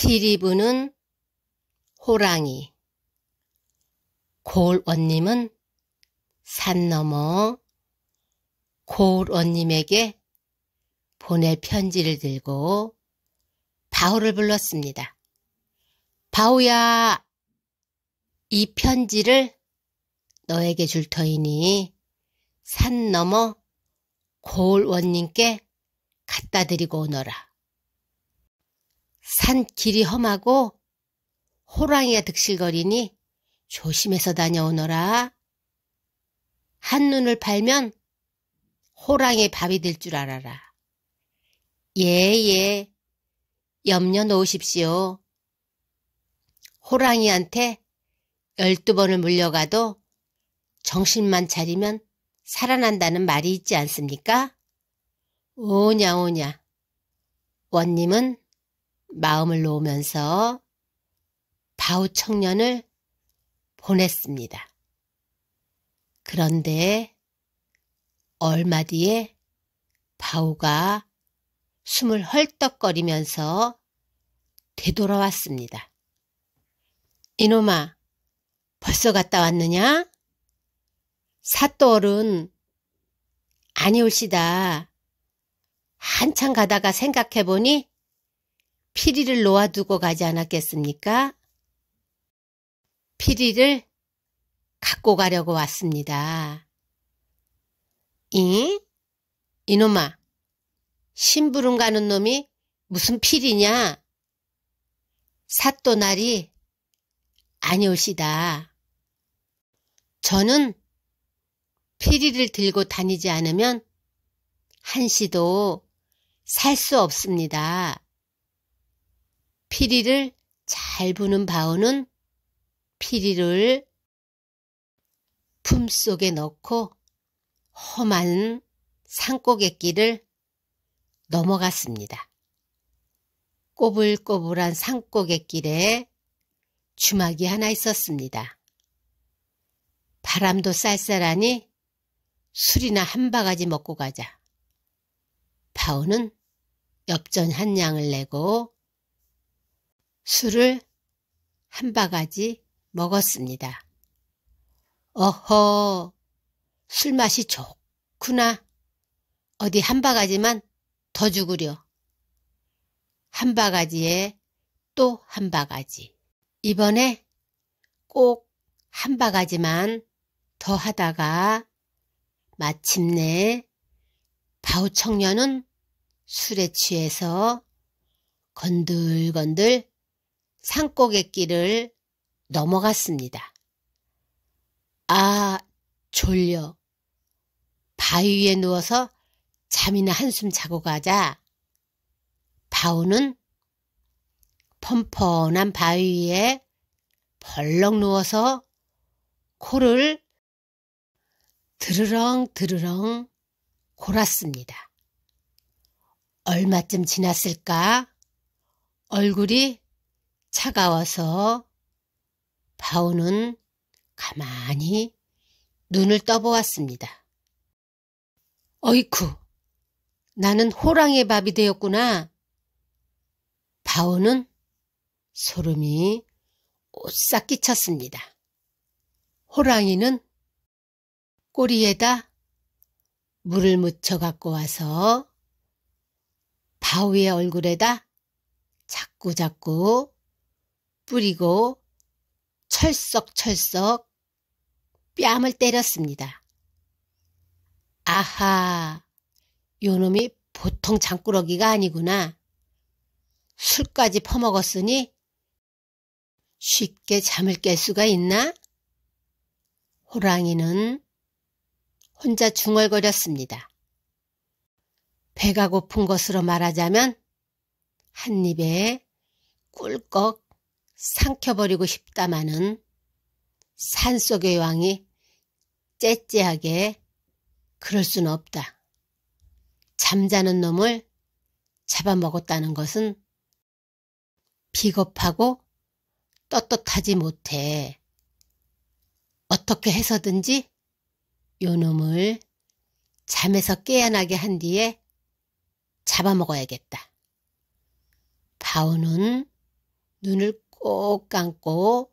피리부는 호랑이, 고을원님은 산 넘어 고을원님에게 보낼 편지를 들고 바오를 불렀습니다. 바오야, 이 편지를 너에게 줄 터이니 산 넘어 고을원님께 갖다 드리고 오너라. 산 길이 험하고 호랑이가 득실거리니 조심해서 다녀오너라. 한눈을 팔면 호랑이 의 밥이 될 줄 알아라. 예예. 예. 염려 놓으십시오. 호랑이한테 열두 번을 물려가도 정신만 차리면 살아난다는 말이 있지 않습니까? 오냐 오냐. 원님은 마음을 놓으면서 바우 청년을 보냈습니다. 그런데 얼마 뒤에 바우가 숨을 헐떡거리면서 되돌아왔습니다. 이놈아, 벌써 갔다 왔느냐? 사또얼은 아니올시다. 한참 가다가 생각해보니 피리를 놓아두고 가지 않았겠습니까? 피리를 갖고 가려고 왔습니다. 이? 이놈아, 심부름 가는 놈이 무슨 피리냐사도날이 아니올시다. 저는 피리를 들고 다니지 않으면 한시도 살 수 없습니다. 피리를 잘 부는 바오는 피리를 품속에 넣고 험한 산고갯길을 넘어갔습니다. 꼬불꼬불한 산고갯길에 주막이 하나 있었습니다. 바람도 쌀쌀하니 술이나 한 바가지 먹고 가자. 바오는 엽전 한 양을 내고 술을 한 바가지 먹었습니다. 어허, 술맛이 좋구나. 어디 한 바가지만 더죽으려한 바가지에 또 한 바가지. 이번에 꼭 한 바가지만 더 하다가 마침내 바우 청년은 술에 취해서 건들건들 산꼭의길을 넘어갔습니다. 아, 졸려. 바위에 위 누워서 잠이나 한숨 자고 가자. 바우는 펌펀한 바위 위에 벌렁 누워서 코를 드르렁 드르렁 골았습니다. 얼마쯤 지났을까? 얼굴이 차가워서 바오는 가만히 눈을 떠보았습니다. 어이쿠, 나는 호랑이의 밥이 되었구나. 바오는 소름이 오싹 끼쳤습니다. 호랑이는 꼬리에다 물을 묻혀 갖고 와서 바위의 얼굴에다 자꾸자꾸 뿌리고 철썩철썩 뺨을 때렸습니다. 아하, 요놈이 보통 장꾸러기가 아니구나. 술까지 퍼먹었으니 쉽게 잠을 깰 수가 있나? 호랑이는 혼자 중얼거렸습니다. 배가 고픈 것으로 말하자면 한 입에 꿀꺽 삼켜버리고 싶다마는 산속의 왕이 째째하게 그럴 수는 없다. 잠자는 놈을 잡아먹었다는 것은 비겁하고 떳떳하지 못해 어떻게 해서든지 요놈을 잠에서 깨어나게 한 뒤에 잡아먹어야겠다. 바오는 눈을 꼭 감고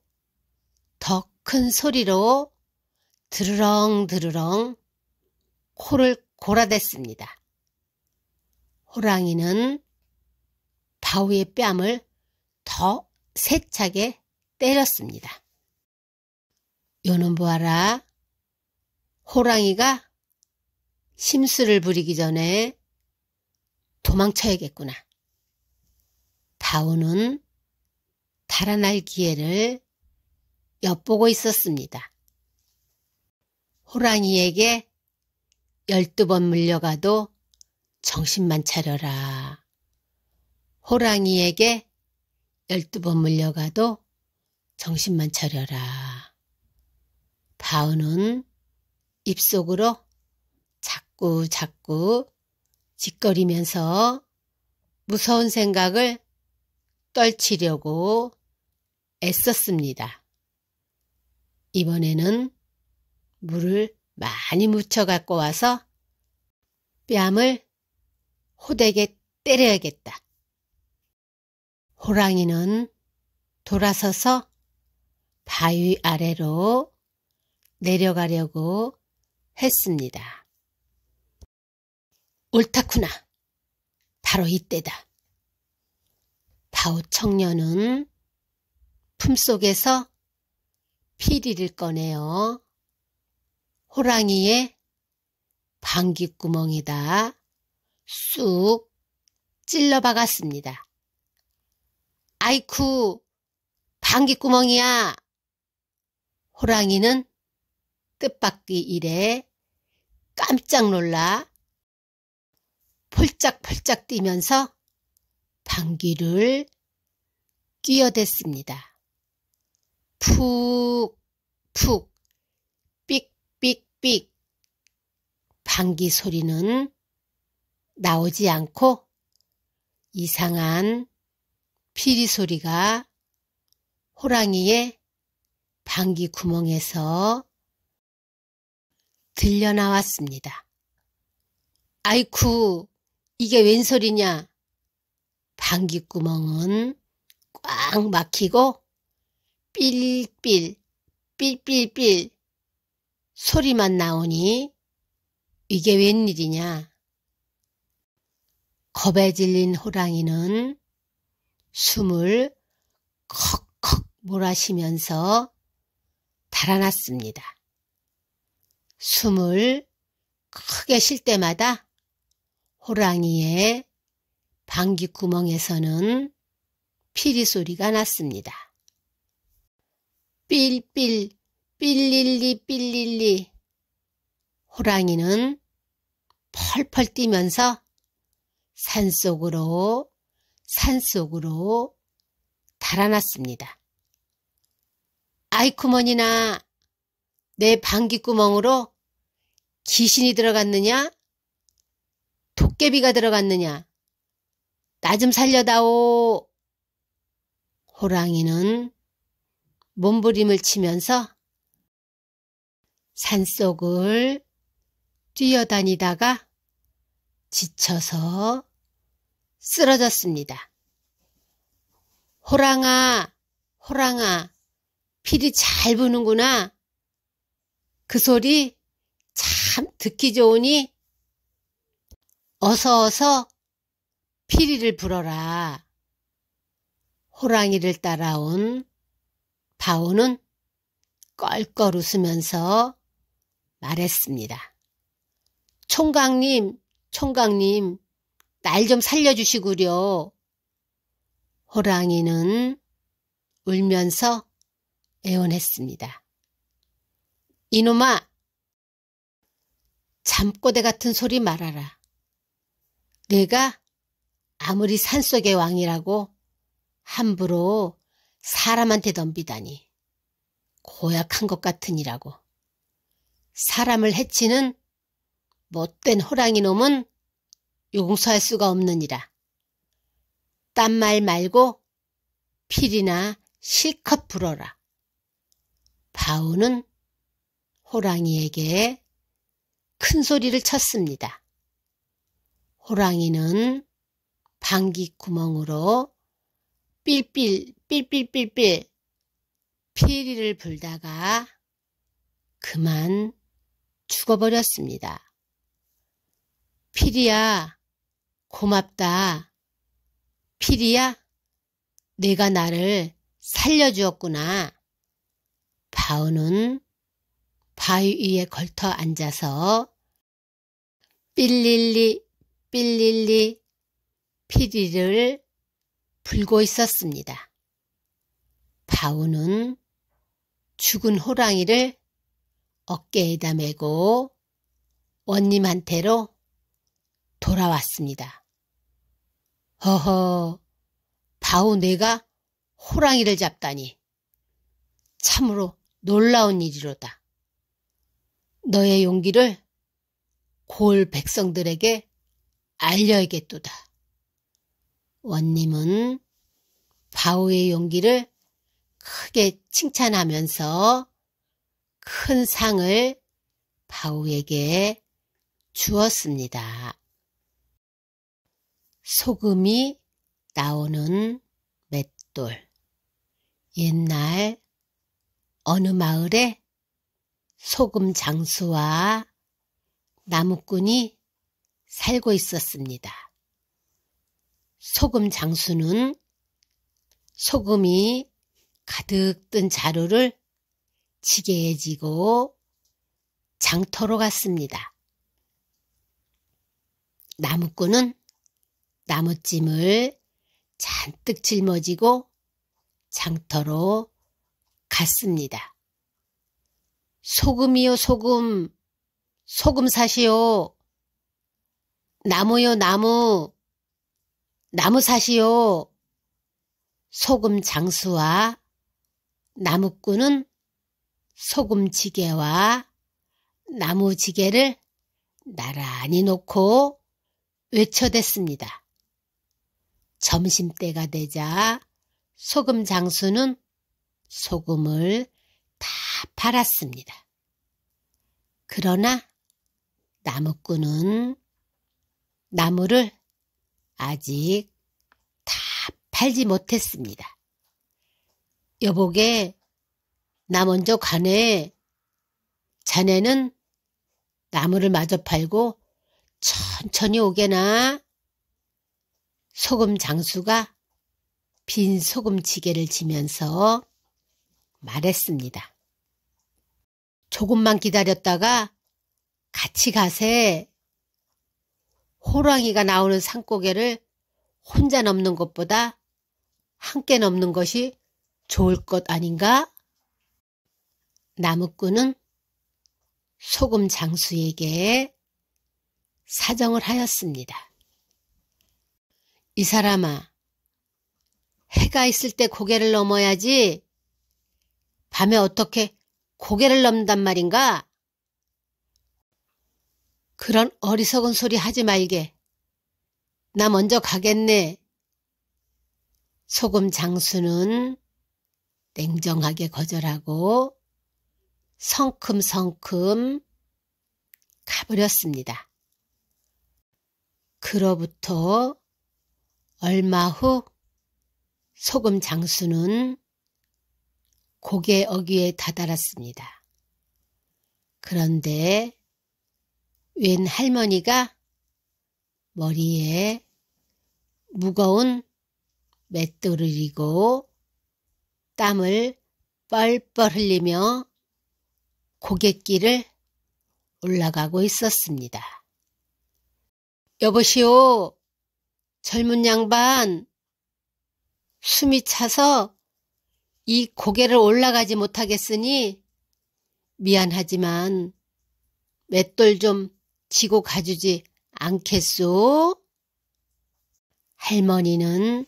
더 큰 소리로 드르렁 드르렁 코를 골아댔습니다. 호랑이는 바우의 뺨을 더 세차게 때렸습니다. 요놈 보아라. 호랑이가 심술을 부리기 전에 도망쳐야겠구나. 다우는 달아날 기회를 엿보고 있었습니다. 호랑이에게 열두 번 물려가도 정신만 차려라. 호랑이에게 열두 번 물려가도 정신만 차려라. 다은은 입속으로 자꾸 자꾸 짓거리면서 무서운 생각을 떨치려고 애썼습니다. 이번에는 물을 많이 묻혀 갖고 와서 뺨을 호되게 때려야겠다. 호랑이는 돌아서서 바위 아래로 내려가려고 했습니다. 옳다쿠나. 바로 이때다. 바오 청년은 품속에서 피리를 꺼내어 호랑이의 방귀구멍에다 쑥 찔러 박았습니다. 아이쿠, 방귀구멍이야! 호랑이는 뜻밖의 일에 깜짝 놀라 폴짝폴짝 뛰면서 방귀를 끼어댔습니다. 푹, 푹, 삑삑삑. 방귀 소리는 나오지 않고 이상한 피리 소리가 호랑이의 방귀 구멍에서 들려 나왔습니다. 아이쿠, 이게 웬 소리냐? 방귀 구멍은 꽉 막히고 삘삘, 삘삘삘 소리만 나오니 이게 웬일이냐. 겁에 질린 호랑이는 숨을 컥컥 몰아쉬면서 달아났습니다. 숨을 크게 쉴 때마다 호랑이의 방귀구멍에서는 피리 소리가 났습니다. 삘삘 삘릴리 삘릴리 호랑이는 펄펄 뛰면서 산속으로 산속으로 달아났습니다. 아이쿠머니나 내 방귀구멍으로 귀신이 들어갔느냐? 도깨비가 들어갔느냐? 나 좀 살려다오. 호랑이는 몸부림을 치면서 산속을 뛰어다니다가 지쳐서 쓰러졌습니다. 호랑아, 호랑아, 피리 잘 부는구나. 그 소리 참 듣기 좋으니 어서 어서 피리를 불어라. 호랑이를 따라온 바오는 껄껄 웃으면서 말했습니다. 총각님, 총각님, 날 좀 살려주시구려. 호랑이는 울면서 애원했습니다. 이놈아, 잠꼬대 같은 소리 말아라. 내가 아무리 산속의 왕이라고 함부로 사람한테 덤비다니 고약한 것 같으니라고. 사람을 해치는 못된 호랑이 놈은 용서할 수가 없느니라. 딴 말 말고 필이나 실컷 불어라. 바우는 호랑이에게 큰 소리를 쳤습니다. 호랑이는 방귀 구멍으로 삘삘 삘삘삘삘 피리를 불다가 그만 죽어버렸습니다. 피리야 고맙다. 피리야 내가 나를 살려주었구나. 바우는 바위 위에 걸터 앉아서 삘릴리 삘릴리 피리를 불고 있었습니다. 바우는 죽은 호랑이를 어깨에다 메고 원님한테로 돌아왔습니다. 허허, 바우 내가 호랑이를 잡다니 참으로 놀라운 일이로다. 너의 용기를 골 백성들에게 알려야겠도다. 원님은 바오의 용기를 크게 칭찬하면서 큰 상을 바오에게 주었습니다. 소금이 나오는 맷돌 옛날 어느 마을에 소금 장수와 나무꾼이 살고 있었습니다. 소금 장수는 소금이 가득 든 자루를 지게에 지고 장터로 갔습니다. 나무꾼은 나무찜을 잔뜩 짊어지고 장터로 갔습니다. 소금이요 소금 소금 사시오 나무요 나무 나무사시요. 소금 장수와 나무꾼은 소금지게와 나무지게를 나란히 놓고 외쳐댔습니다. 점심때가 되자 소금 장수는 소금을 다 팔았습니다. 그러나 나무꾼은 나무를 아직 다 팔지 못했습니다. 여보게, 나 먼저 가네. 자네는 나무를 마저 팔고 천천히 오게나. 소금 장수가 빈 소금지게를 지면서 말했습니다. 조금만 기다렸다가 같이 가세. 호랑이가 나오는 산고개를 혼자 넘는 것보다 함께 넘는 것이 좋을 것 아닌가? 나무꾼은 소금 장수에게 사정을 하였습니다. 이 사람아, 해가 있을 때 고개를 넘어야지. 밤에 어떻게 고개를 넘단 말인가? 그런 어리석은 소리 하지 말게. 나 먼저 가겠네. 소금 장수는 냉정하게 거절하고 성큼성큼 가버렸습니다. 그로부터 얼마 후 소금 장수는 고개 어귀에 다다랐습니다. 그런데 웬 할머니가 머리에 무거운 맷돌을 이고 땀을 뻘뻘 흘리며 고갯길을 올라가고 있었습니다. 여보시오, 젊은 양반, 숨이 차서 이 고개를 올라가지 못하겠으니 미안하지만 맷돌 좀 지고 가주지 않겠소? 할머니는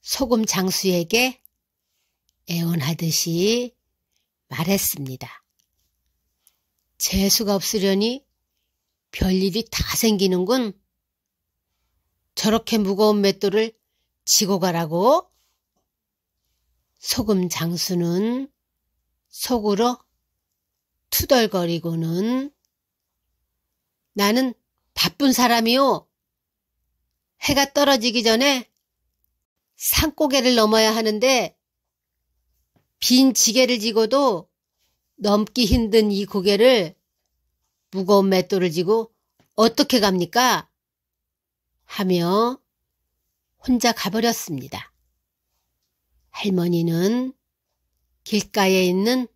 소금 장수에게 애원하듯이 말했습니다. 재수가 없으려니 별일이 다 생기는군. 저렇게 무거운 맷돌을 지고 가라고? 소금 장수는 속으로 투덜거리고는 나는 바쁜 사람이요. 해가 떨어지기 전에 산고개를 넘어야 하는데 빈 지게를 지고도 넘기 힘든 이 고개를 무거운 맷돌을 지고 어떻게 갑니까? 하며 혼자 가버렸습니다. 할머니는 길가에 있는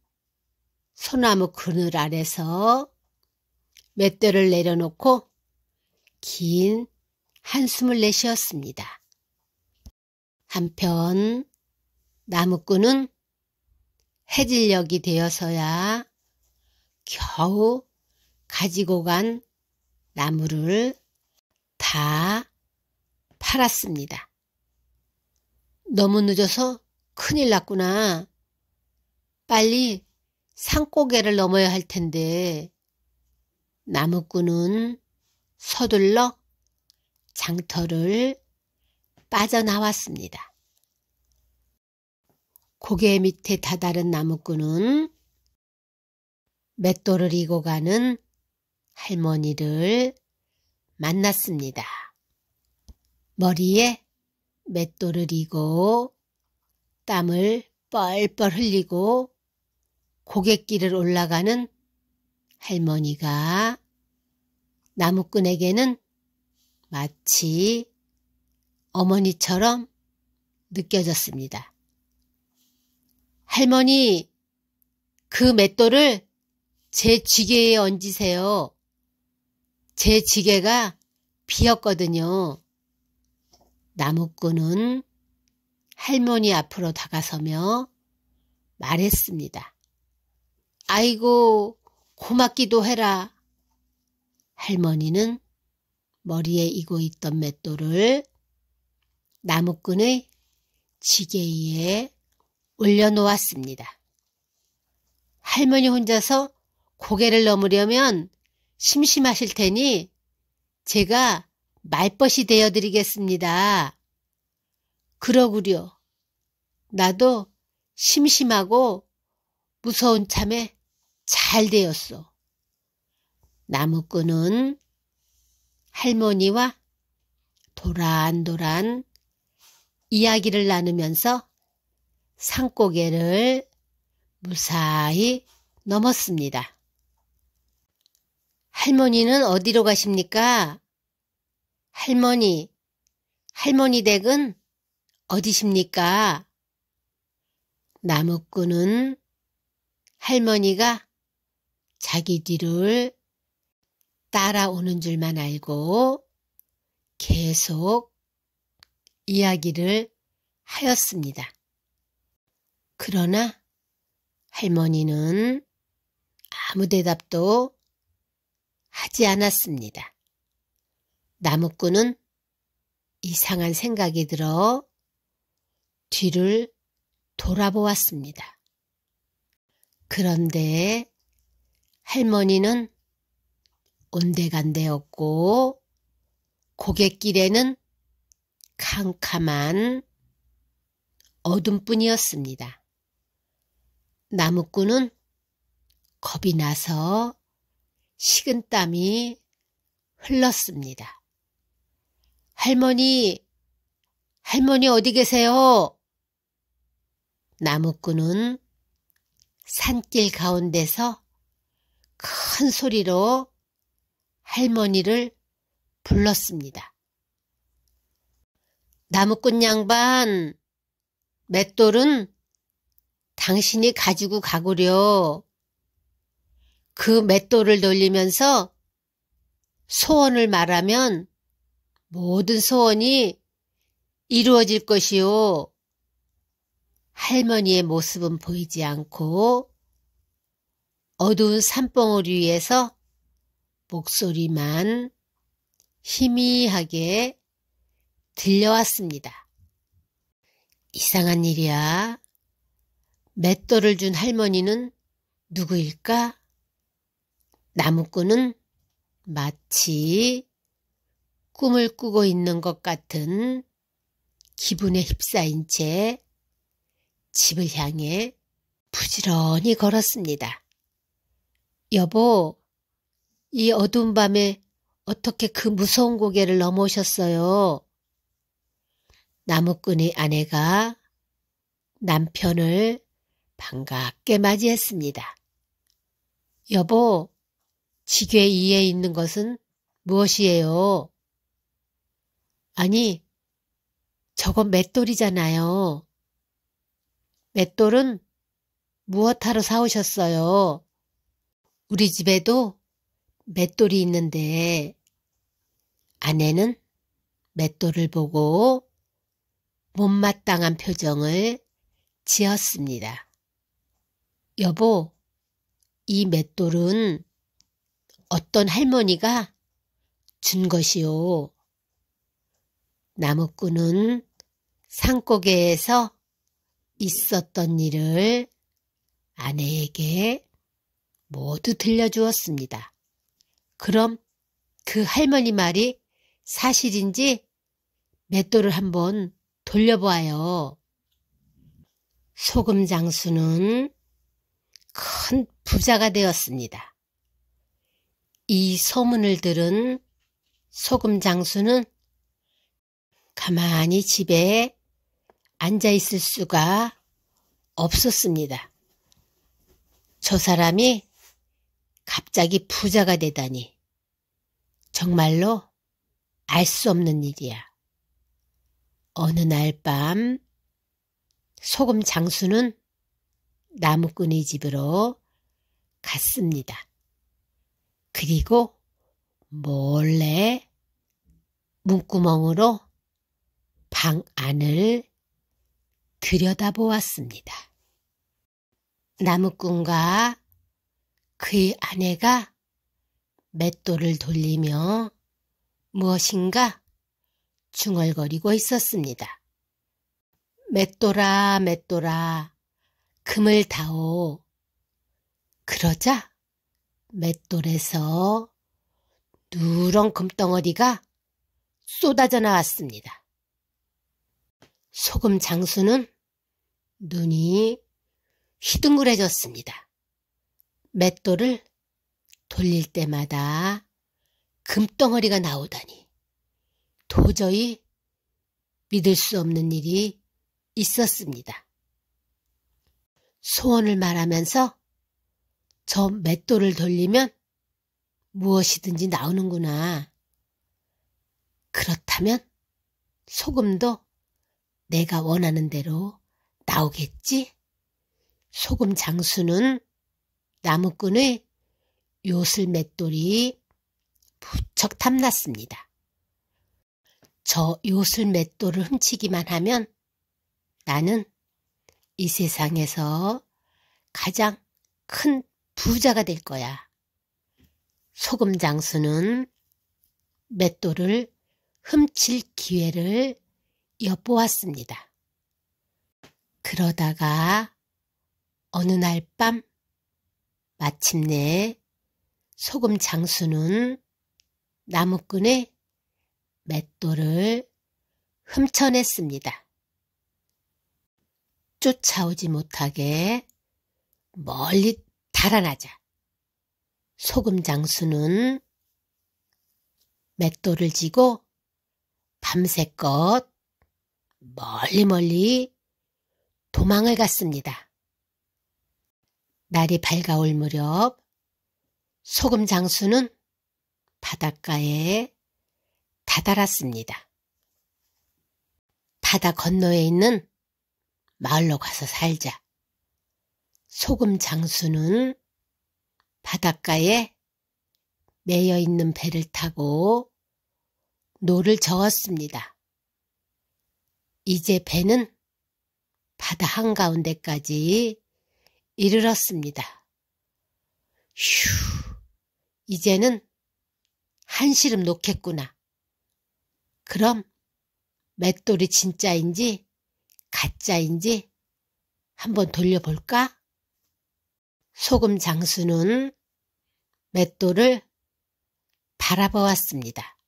소나무 그늘 아래서 맷돌을 내려놓고 긴 한숨을 내쉬었습니다. 한편 나무꾼은 해질녘이 되어서야 겨우 가지고 간 나무를 다 팔았습니다. 너무 늦어서 큰일 났구나. 빨리 산고개를 넘어야 할 텐데 나무꾼은 서둘러 장터를 빠져나왔습니다. 고개 밑에 다다른 나무꾼은 맷돌을 이고 가는 할머니를 만났습니다. 머리에 맷돌을 이고 땀을 뻘뻘 흘리고 고갯길을 올라가는 할머니가 나무꾼에게는 마치 어머니처럼 느껴졌습니다. 할머니, 그 맷돌을 제 지게에 얹으세요. 제 지게가 비었거든요. 나무꾼은 할머니 앞으로 다가서며 말했습니다. 아이고, 고맙기도 해라. 할머니는 머리에 이고 있던 맷돌을 나무끈의 지게 위에 올려놓았습니다. 할머니 혼자서 고개를 넘으려면 심심하실 테니 제가 말벗이 되어드리겠습니다. 그러구려. 나도 심심하고 무서운 참에 잘되었어 나무꾼은 할머니와 도란도란 이야기를 나누면서 산고개를 무사히 넘었습니다. 할머니는 어디로 가십니까? 할머니, 할머니 댁은 어디십니까? 나무꾼은 할머니가 자기 뒤를 따라오는 줄만 알고 계속 이야기를 하였습니다. 그러나 할머니는 아무 대답도 하지 않았습니다. 나무꾼은 이상한 생각이 들어 뒤를 돌아보았습니다. 그런데 할머니는 온데간데였고 고갯길에는 캄캄한 어둠뿐이었습니다. 나무꾼은 겁이 나서 식은땀이 흘렀습니다. 할머니, 할머니 어디 계세요? 나무꾼은 산길 가운데서 큰 소리로 할머니를 불렀습니다. 나무꾼 양반, 맷돌은 당신이 가지고 가구려. 그 맷돌을 돌리면서 소원을 말하면 모든 소원이 이루어질 것이오 할머니의 모습은 보이지 않고 어두운 산봉우리 위에서 목소리만 희미하게 들려왔습니다. 이상한 일이야. 맷돌을 준 할머니는 누구일까? 나무꾼은 마치 꿈을 꾸고 있는 것 같은 기분에 휩싸인 채 집을 향해 부지런히 걸었습니다. 여보, 이 어두운 밤에 어떻게 그 무서운 고개를 넘어오셨어요? 나무꾼의 아내가 남편을 반갑게 맞이했습니다. 여보, 지게 이에 있는 것은 무엇이에요? 아니, 저건 맷돌이잖아요. 맷돌은 무엇하러 사오셨어요? 우리 집에도 맷돌이 있는데 아내는 맷돌을 보고 못마땅한 표정을 지었습니다. 여보, 이 맷돌은 어떤 할머니가 준것이오 나무꾼은 산고개에서 있었던 일을 아내에게 모두 들려주었습니다. 그럼 그 할머니 말이 사실인지 맷돌을 한번 돌려보아요. 소금 장수는 큰 부자가 되었습니다. 이 소문을 들은 소금 장수는 가만히 집에 앉아 있을 수가 없었습니다. 저 사람이 갑자기 부자가 되다니. 정말로 알 수 없는 일이야. 어느 날 밤 소금 장수는 나무꾼의 집으로 갔습니다. 그리고 몰래 문구멍으로 방 안을 들여다보았습니다. 나무꾼과 그의 아내가 맷돌을 돌리며 무엇인가 중얼거리고 있었습니다. 맷돌아, 맷돌아, 금을 다오. 그러자 맷돌에서 누런 금덩어리가 쏟아져 나왔습니다. 소금 장수는 눈이 휘둥그레졌습니다. 맷돌을 돌릴 때마다 금덩어리가 나오다니 도저히 믿을 수 없는 일이 있었습니다. 소원을 말하면서 저 맷돌을 돌리면 무엇이든지 나오는구나. 그렇다면 소금도 내가 원하는 대로 나오겠지? 소금 장수는 나무꾼의 요술 맷돌이 부쩍 탐났습니다. 저 요술 맷돌을 훔치기만 하면 나는 이 세상에서 가장 큰 부자가 될 거야. 소금 장수는 맷돌을 훔칠 기회를 엿보았습니다. 그러다가 어느 날밤 마침내 소금 장수는 나무끈에 맷돌을 훔쳐냈습니다. 쫓아오지 못하게 멀리 달아나자 소금 장수는 맷돌을 지고 밤새껏 멀리 멀리 도망을 갔습니다. 날이 밝아올 무렵 소금 장수는 바닷가에 다다랐습니다. 바다 건너에 있는 마을로 가서 살자. 소금 장수는 바닷가에 매여 있는 배를 타고 노를 저었습니다. 이제 배는 바다 한가운데까지 이르렀습니다. 휴, 이제는 한시름 놓겠구나. 그럼 맷돌이 진짜인지 가짜인지 한번 돌려볼까? 소금 장수는 맷돌을 바라보았습니다.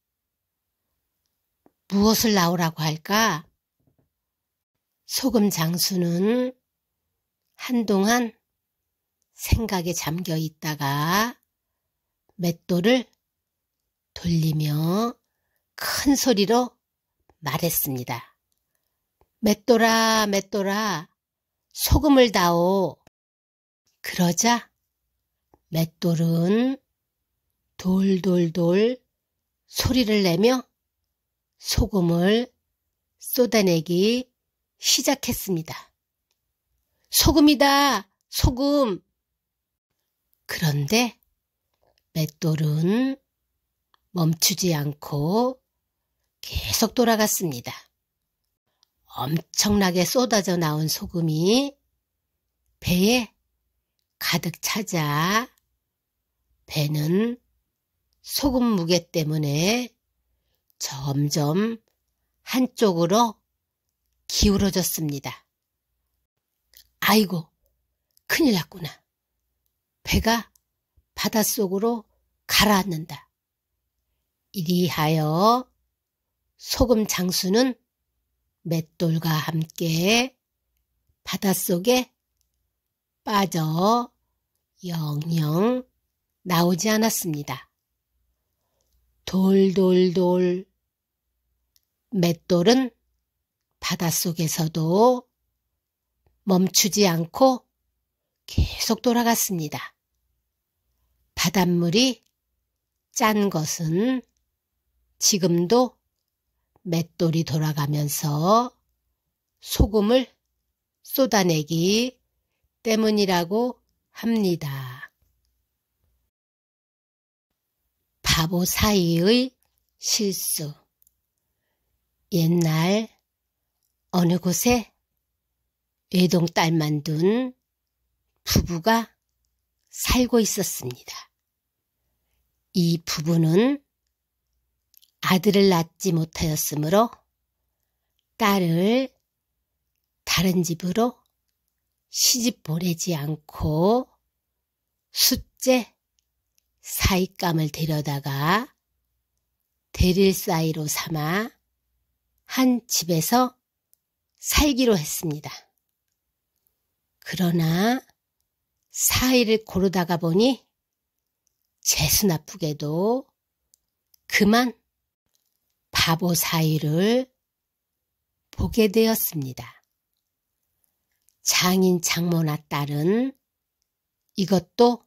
무엇을 나오라고 할까? 소금 장수는 한동안 생각에 잠겨 있다가 맷돌을 돌리며 큰 소리로 말했습니다. 맷돌아, 맷돌아, 소금을 다오. 그러자 맷돌은 돌돌돌 소리를 내며 소금을 쏟아내기 시작했습니다. 소금이다, 소금, 그런데 맷돌은 멈추지 않고 계속 돌아갔습니다. 엄청나게 쏟아져 나온 소금이 배에 가득 차자 배는 소금 무게 때문에 점점 한쪽으로 기울어졌습니다. 아이고, 큰일 났구나. 배가 바닷속으로 가라앉는다. 이리하여 소금 장수는 맷돌과 함께 바닷속에 빠져 영영 나오지 않았습니다. 돌돌돌 맷돌은 바닷속에서도 멈추지 않고 계속 돌아갔습니다. 바닷물이 짠 것은 지금도 맷돌이 돌아가면서 소금을 쏟아내기 때문이라고 합니다. 바보 사이의 실수. 옛날 어느 곳에 외동딸만 둔 부부가 살고 있었습니다. 이 부부는 아들을 낳지 못하였으므로 딸을 다른 집으로 시집 보내지 않고 숫제 사익감을 데려다가 데릴 사이로 삼아 한 집에서 살기로 했습니다. 그러나 사이를 고르다가 보니 재수 나쁘게도 그만 바보 사이를 보게 되었습니다. 장인 장모나 딸은 이것도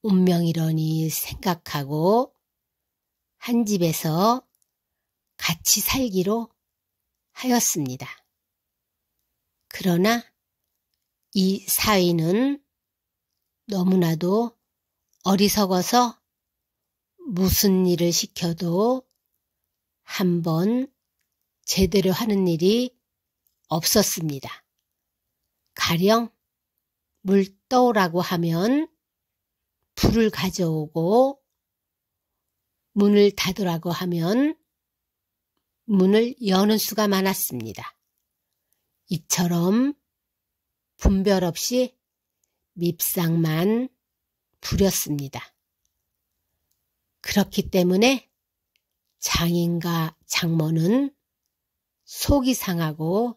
운명이러니 생각하고 한 집에서 같이 살기로 하였습니다. 그러나 이 사위는 너무나도 어리석어서 무슨 일을 시켜도 한번 제대로 하는 일이 없었습니다. 가령 물 떠오라고 하면 불을 가져오고 문을 닫으라고 하면 문을 여는 수가 많았습니다. 이처럼 분별 없이 밉상만 부렸습니다. 그렇기 때문에 장인과 장모는 속이 상하고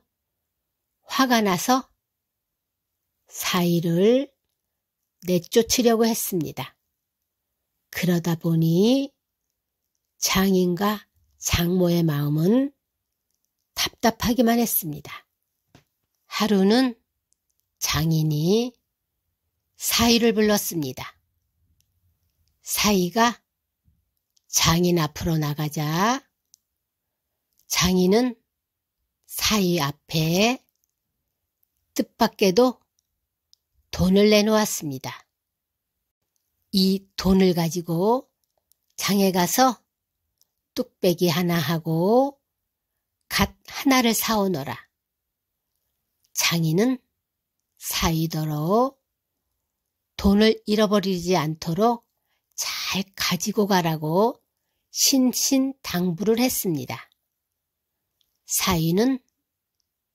화가 나서 사이를 내쫓으려고 했습니다. 그러다 보니 장인과 장모의 마음은 답답하기만 했습니다. 하루는 장인이 사이를 불렀습니다. 사이가 장인 앞으로 나가자 장인은 사이 앞에 뜻밖에도 돈을 내놓았습니다. 이 돈을 가지고 장에 가서 뚝배기 하나 하고 갓 하나를 사오너라. 장인은 사이더러 돈을 잃어버리지 않도록 잘 가지고 가라고 신신 당부를 했습니다. 사위는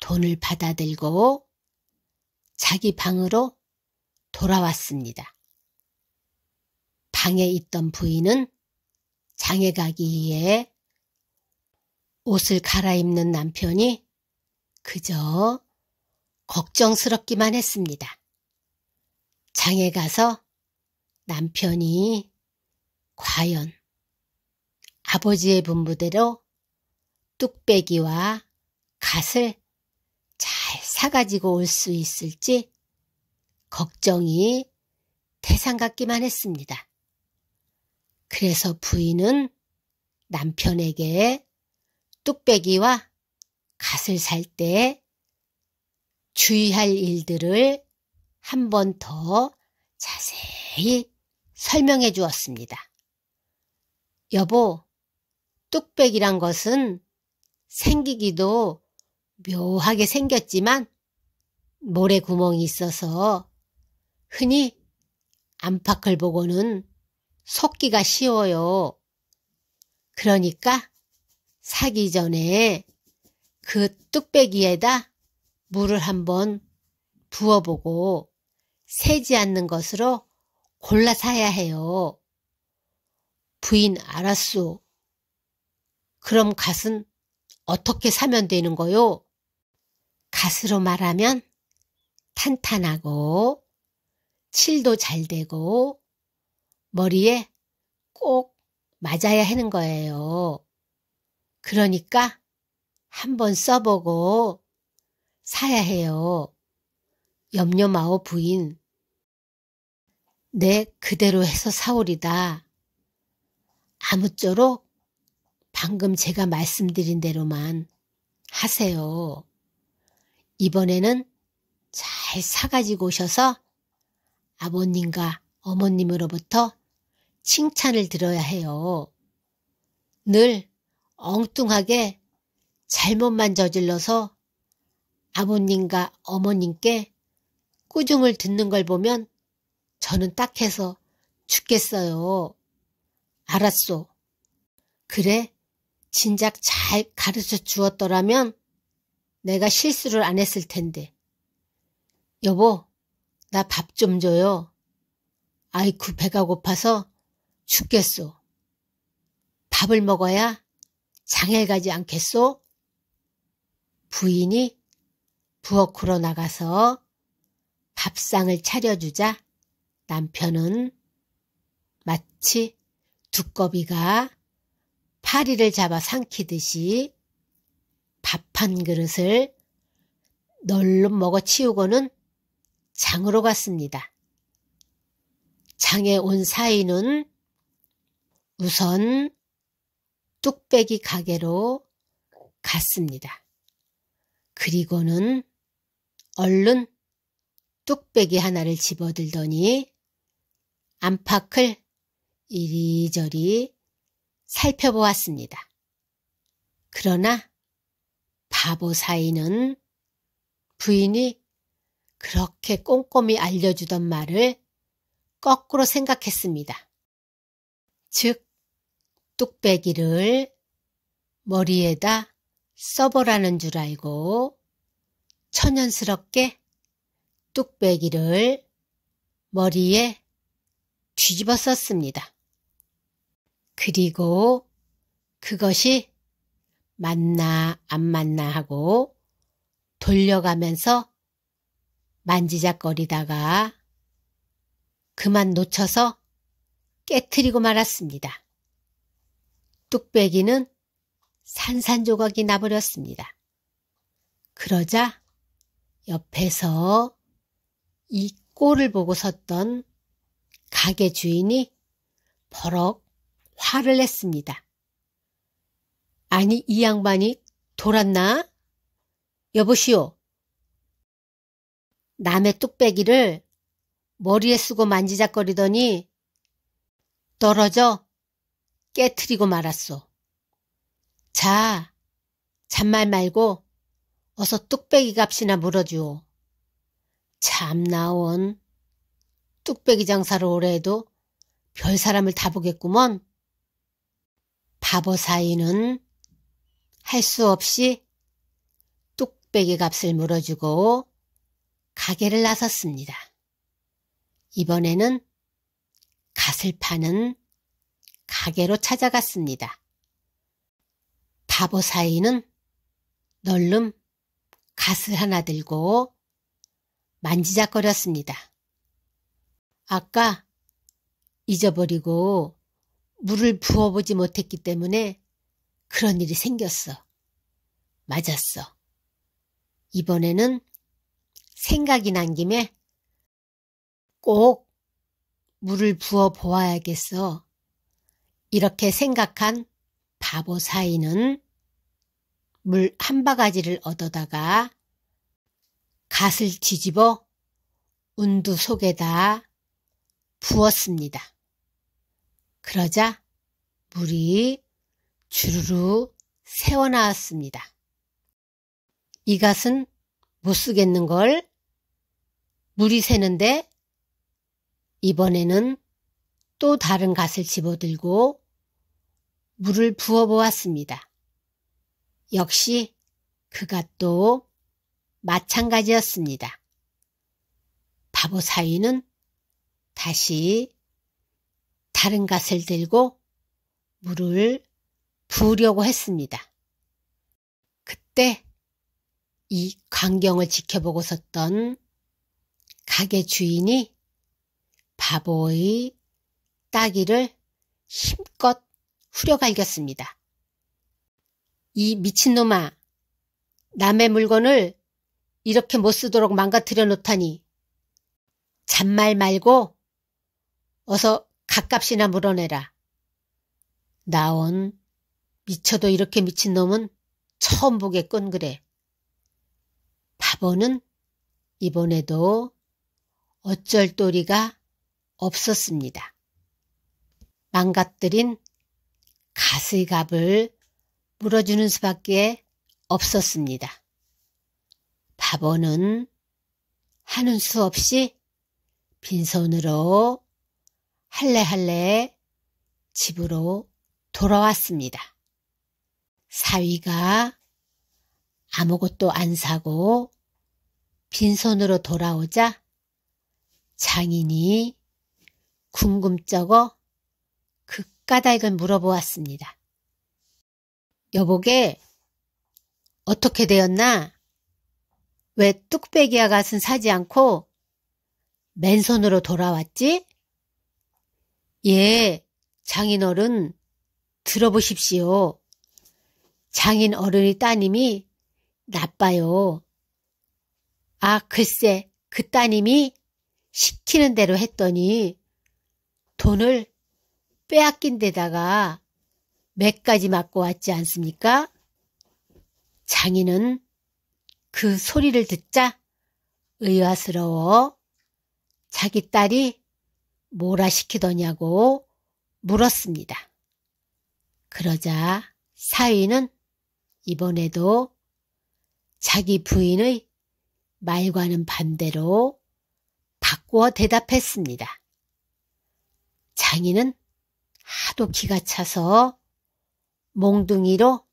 돈을 받아들고 자기 방으로 돌아왔습니다. 방에 있던 부인은 장에 가기에 옷을 갈아입는 남편이 그저 걱정스럽기만 했습니다. 장에 가서 남편이 과연 아버지의 분부대로 뚝배기와 갓을 잘 사가지고 올 수 있을지 걱정이 대상 같기만 했습니다. 그래서 부인은 남편에게 뚝배기와 갓을 살 때 주의할 일들을 한번더 자세히 설명해 주었습니다. 여보, 뚝배기란 것은 생기기도 묘하게 생겼지만 모래 구멍이 있어서 흔히 안팎을 보고는 속기가 쉬워요. 그러니까 사기 전에 그 뚝배기에다 물을 한번 부어보고 세지 않는 것으로 골라 사야 해요. 부인 알았소. 그럼 갓은 어떻게 사면 되는 거요? 갓으로 말하면 탄탄하고 칠도 잘 되고 머리에 꼭 맞아야 하는 거예요. 그러니까 한번 써보고 사야 해요. 염려 마오 부인. 내 그대로 해서 사오리다. 아무쪼록 방금 제가 말씀드린 대로만 하세요. 이번에는 잘 사가지고 오셔서 아버님과 어머님으로부터 칭찬을 들어야 해요. 늘 엉뚱하게 잘못만 저질러서 아버님과 어머님께 꾸중을 듣는 걸 보면 저는 딱해서 죽겠어요. 알았소. 그래, 진작 잘 가르쳐 주었더라면 내가 실수를 안 했을 텐데. 여보, 나 밥 좀 줘요. 아이쿠 배가 고파서 죽겠소. 밥을 먹어야 장애 가지 않겠소? 부인이 부엌으로 나가서 밥상을 차려주자 남편은 마치 두꺼비가 파리를 잡아 삼키듯이 밥 한 그릇을 널름 먹어 치우고는 장으로 갔습니다. 장에 온 사이는 우선 뚝배기 가게로 갔습니다. 그리고는 얼른 뚝배기 하나를 집어들더니 안팎을 이리저리 살펴보았습니다. 그러나 바보 사이는 부인이 그렇게 꼼꼼히 알려주던 말을 거꾸로 생각했습니다. 즉, 뚝배기를 머리에다 써보라는 줄 알고 천연스럽게 뚝배기를 머리에 뒤집어 썼습니다. 그리고 그것이 맞나 안 맞나 하고 돌려가면서 만지작거리다가 그만 놓쳐서 깨트리고 말았습니다. 뚝배기는 산산조각이 나버렸습니다. 그러자 옆에서 이 꼴을 보고 섰던 가게 주인이 버럭 화를 냈습니다. 아니 이 양반이 돌았나? 여보시오. 남의 뚝배기를 머리에 쓰고 만지작거리더니 떨어져 깨트리고 말았소. 자, 잔말 말고 어서 뚝배기 값이나 물어주오. 참나온 뚝배기 장사를 오래 해도 별 사람을 다 보겠구먼. 바보 사이는 할 수 없이 뚝배기 값을 물어주고 가게를 나섰습니다. 이번에는 갓을 파는 가게로 찾아갔습니다. 바보 사이는 널름 갓을 하나 들고 만지작거렸습니다. 아까 잊어버리고 물을 부어보지 못했기 때문에 그런 일이 생겼어. 맞았어. 이번에는 생각이 난 김에 꼭 물을 부어 보아야겠어. 이렇게 생각한 바보 사이는 물 한 바가지를 얻어다가 갓을 뒤집어 운두 속에다 부었습니다. 그러자 물이 주르르 새어나왔습니다. 이 갓은 못 쓰겠는 걸 물이 새는데 이번에는 또 다른 갓을 집어들고 물을 부어 보았습니다. 역시 그 갓도 마찬가지였습니다. 바보 사위는 다시 다른 갓을 들고 물을 부으려고 했습니다. 그때 이 광경을 지켜보고 섰던 가게 주인이 바보의 따귀를 힘껏 후려갈겼습니다. 이 미친놈아, 남의 물건을 이렇게 못 쓰도록 망가뜨려 놓다니. 잔말 말고 어서 값값이나 물어내라. 나온 미쳐도 이렇게 미친 놈은 처음 보겠군 그래. 바보는 이번에도 어쩔 도리가 없었습니다. 망가뜨린 가스의값을 물어주는 수밖에 없었습니다. 바보는 하는 수 없이 빈손으로 할래할래 집으로 돌아왔습니다. 사위가 아무것도 안 사고 빈손으로 돌아오자 장인이 궁금쩍어 그 까닭을 물어보았습니다. 여보게 어떻게 되었나? 왜 뚝배기와 갓은 사지 않고 맨손으로 돌아왔지? 예, 장인어른, 들어보십시오. 장인어른이 따님이 나빠요. 아, 글쎄, 그 따님이 시키는 대로 했더니 돈을 빼앗긴 데다가 몇까지 맞고 왔지 않습니까? 장인은 그 소리를 듣자 의아스러워 자기 딸이 뭐라 시키더냐고 물었습니다. 그러자 사위는 이번에도 자기 부인의 말과는 반대로 바꾸어 대답했습니다. 장인은 하도 기가 차서 몽둥이로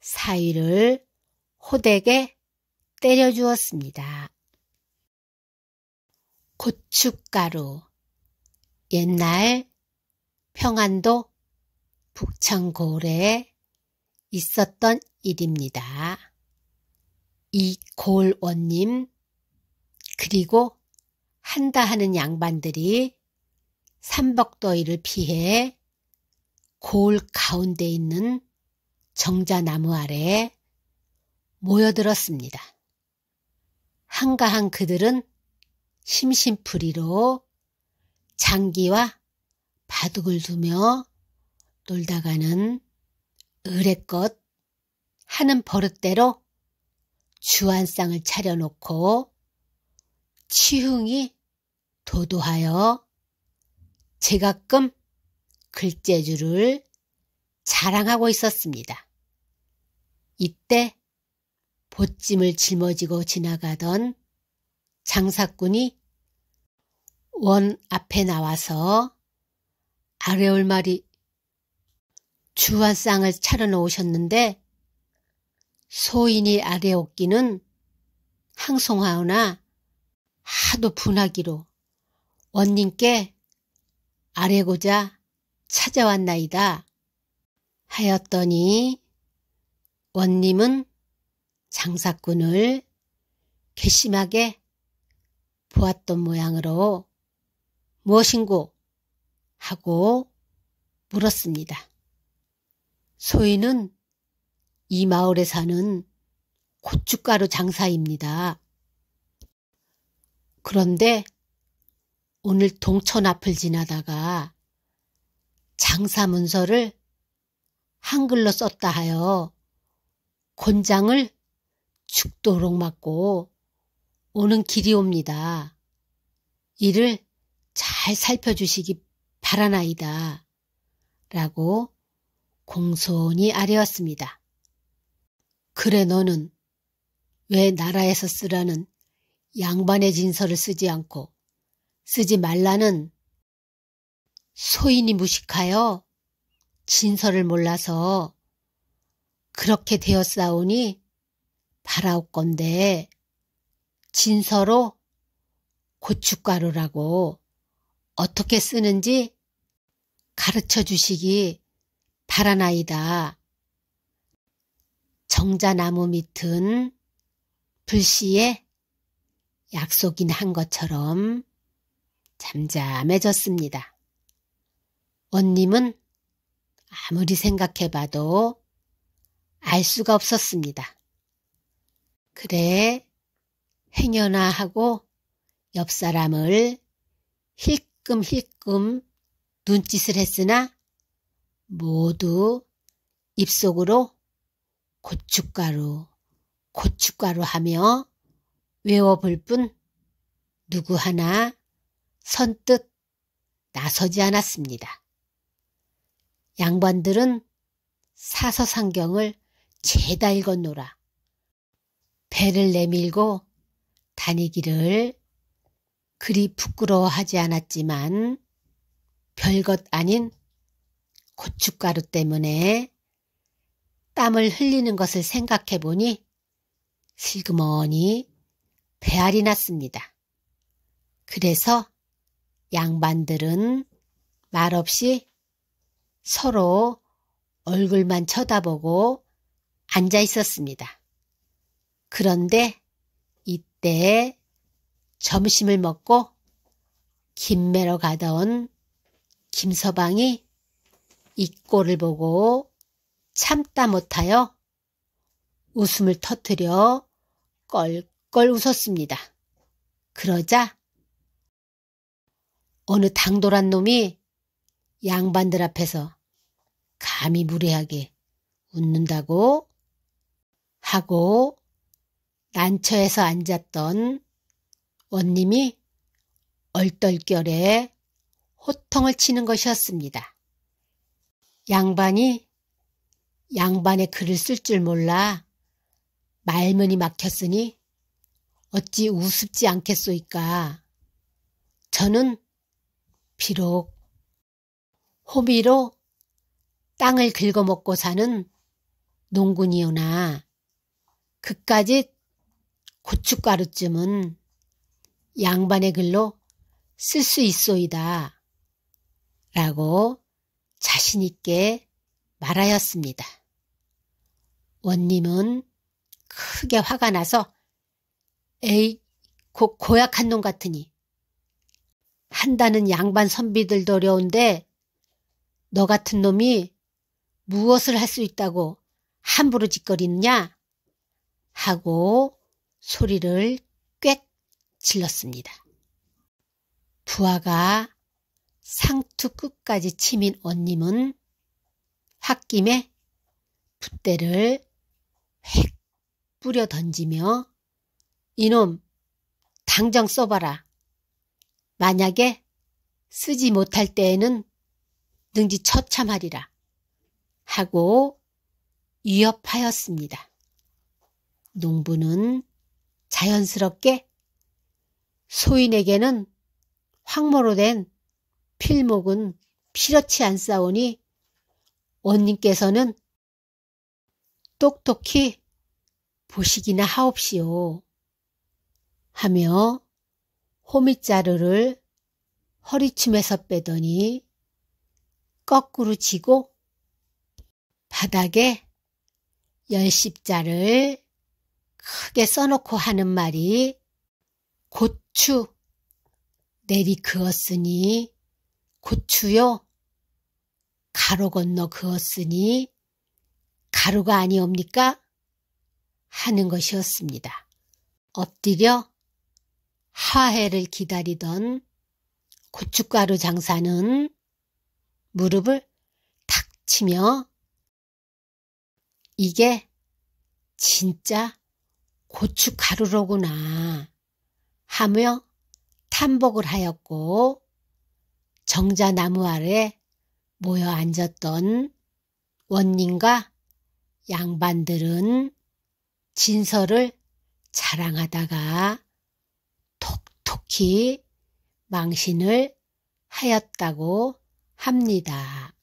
사위를 호되게 때려주었습니다. 고춧가루 옛날 평안도 북창고래에 있었던 일입니다. 이 골원님 그리고 한다 하는 양반들이 삼벅더위를 피해 골 가운데 있는 정자나무 아래 에 모여들었습니다. 한가한 그들은 심심풀이로 장기와 바둑을 두며 놀다가는 의뢰껏 하는 버릇대로 주안상을 차려놓고 치흥이 도도하여 제가끔 글재주를 자랑하고 있었습니다. 이때 보찜을 짊어지고 지나가던 장사꾼이 원 앞에 나와서 아래올 말이 주와 쌍을 차려놓으셨는데 소인이 아래옵기는 항송하오나 하도 분하기로 원님께 아래고자 찾아왔나이다 하였더니 원님은 장사꾼을 괘씸하게 보았던 모양으로 무엇인고 하고 물었습니다. 소인은 이 마을에 사는 고춧가루 장사입니다. 그런데 오늘 동천 앞을 지나다가 장사 문서를 한글로 썼다 하여 곤장을 죽도록 맞고 오는 길이 옵니다. 이를 잘 살펴주시기 바라나이다. 라고 공손히 아뢰었습니다. 그래 너는 왜 나라에서 쓰라는 양반의 진서를 쓰지 않고 쓰지 말라는 소인이 무식하여 진서를 몰라서 그렇게 되었사오니 바라옵건데 진서로 고춧가루라고 어떻게 쓰는지 가르쳐 주시기 바라나이다. 정자나무 밑은 불시에 약속인 한 것처럼 잠잠해졌습니다. 원님은 아무리 생각해봐도 알 수가 없었습니다. 그래, 행여나 하고 옆 사람을 힐끔힐끔 눈짓을 했으나 모두 입속으로 고춧가루, 고춧가루 하며 외워볼 뿐 누구 하나 선뜻 나서지 않았습니다. 양반들은 사서상경을 죄다 읽었노라. 배를 내밀고 다니기를 그리 부끄러워하지 않았지만 별것 아닌 고춧가루 때문에 땀을 흘리는 것을 생각해 보니 슬그머니 배알이 났습니다. 그래서 양반들은 말없이 서로 얼굴만 쳐다보고 앉아 있었습니다. 그런데 이때 점심을 먹고 김매러 가던 김서방이 이 꼴을 보고 참다 못하여 웃음을 터뜨려 껄껄 웃었습니다. 그러자 어느 당돌한 놈이 양반들 앞에서 감히 무례하게 웃는다고 하고 난처해서 앉았던 원님이 얼떨결에 호통을 치는 것이었습니다. 양반이 양반의 글을 쓸 줄 몰라 말문이 막혔으니 어찌 우습지 않겠소이까. 저는 비록 호미로 땅을 긁어먹고 사는 농군이오나 그까지 고춧가루쯤은 양반의 글로 쓸 수 있소이다. 라고 자신있게 말하였습니다. 원님은 크게 화가 나서 에이, 고, 고약한 놈 같으니 한다는 양반 선비들도 어려운데 너 같은 놈이 무엇을 할 수 있다고 함부로 짓거리느냐? 하고 소리를 꽥 질렀습니다. 부하가 상투 끝까지 치민 언님은 홧김에 붓대를 획 뿌려 던지며 이놈 당장 써봐라. 만약에 쓰지 못할 때에는 능지 처참하리라 하고 위협하였습니다. 농부는 자연스럽게 소인에게는 황모로 된 필목은 필렇지 않사오니 원님께서는 똑똑히 보시기나 하옵시오. 하며 호밋자루를 허리춤에서 빼더니 거꾸로 지고 바닥에 열십자를 크게 써놓고 하는 말이 고추 내리 그었으니 고추요 가로 건너 그었으니 가루가 아니옵니까? 하는 것이었습니다. 엎드려 화해를 기다리던 고춧가루 장사는 무릎을 탁 치며 이게 진짜 고춧가루로구나 하며 탐복을 하였고 정자나무 아래 모여 앉았던 원님과 양반들은 진서를 자랑하다가 톡톡히 망신을 하였다고 합니다.